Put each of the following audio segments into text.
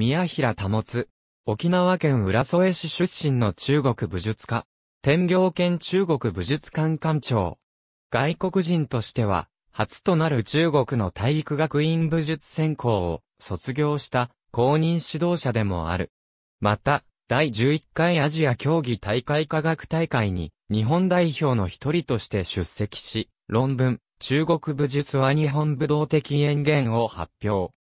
宮平保。沖縄県浦添市出身の中国武術家。天行県中国武術館館長。外国人としては、初となる中国の体育学院武術専攻を卒業した公認指導者でもある。また、第11回アジア競技大会科学大会に日本代表の一人として出席し、論文、中国武術は日本武道的演言を発表。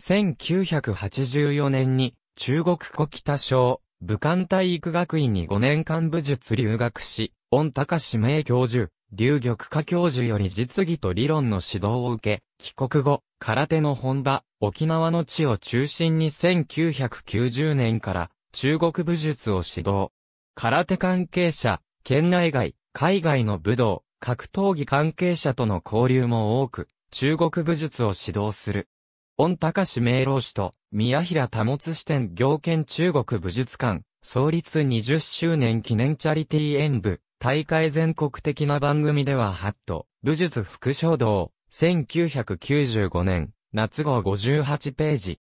1984年に中国古北省武漢体育学院に5年間武術留学し、御高氏名教授、劉玉科教授より実技と理論の指導を受け、帰国後、空手の本場、沖縄の地を中心に1990年から中国武術を指導。空手関係者、県内外、海外の武道、格闘技関係者との交流も多く、中国武術を指導する。御高市明朗氏と宮平保支店行健中国武術館創立20周年記念チャリティー演舞大会全国的な番組ではハット武術副賞動1995年夏号58ページ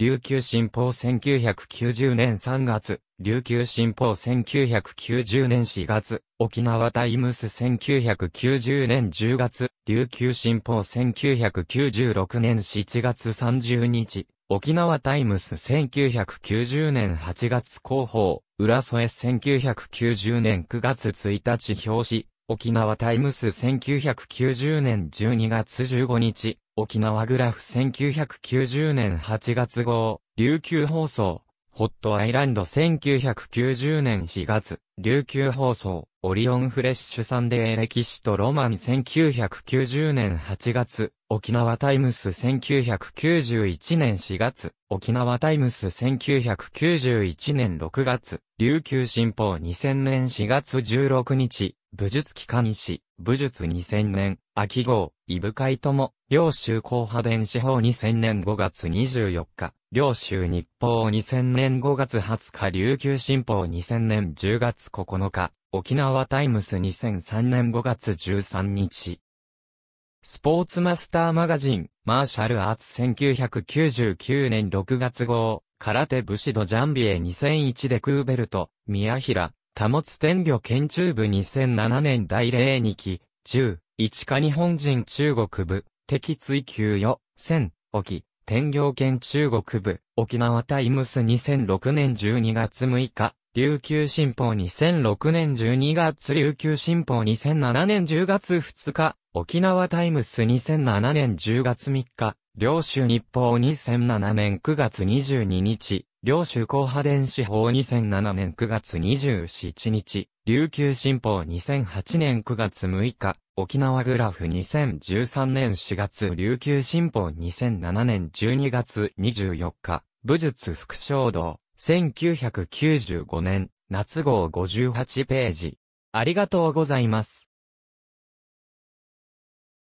琉球新報1990年3月、琉球新報1990年4月、沖縄タイムス1990年10月、琉球新報1996年7月30日、沖縄タイムス1990年8月広報、浦添1990年9月1日表紙、沖縄タイムス1990年12月15日、沖縄グラフ1990年8月号、琉球放送、ホットアイランド1990年4月、琉球放送、オリオンフレッシュサンデー歴史とロマン1990年8月、沖縄タイムス1991年4月、沖縄タイムス1991年6月、琉球新報2000年4月16日、武術機関西、武術2000年、秋号、イブカイとも、領州公派電子法2000年5月24日、領州日報2000年5月20日琉球新報2000年10月9日、沖縄タイムス2003年5月13日。スポーツマスターマガジン、マーシャルアーツ1999年6月号、空手武士ドジャンビエ2001でクーベルト、宮平、保つ天魚研中部2007年第0 2期、10、一か日本人中国部、敵追求よ、千、沖、天行県中国部、沖縄タイムス2006年12月6日、琉球新報2006年12月琉球新報2007年10月2日、沖縄タイムス2007年10月3日、領州日報2007年9月22日、両州公派電子法2007年9月27日、琉球新報2008年9月6日、沖縄グラフ2013年4月琉球新報2007年12月24日、武術副衝動、1995年、夏号58ページ。ありがとうございます。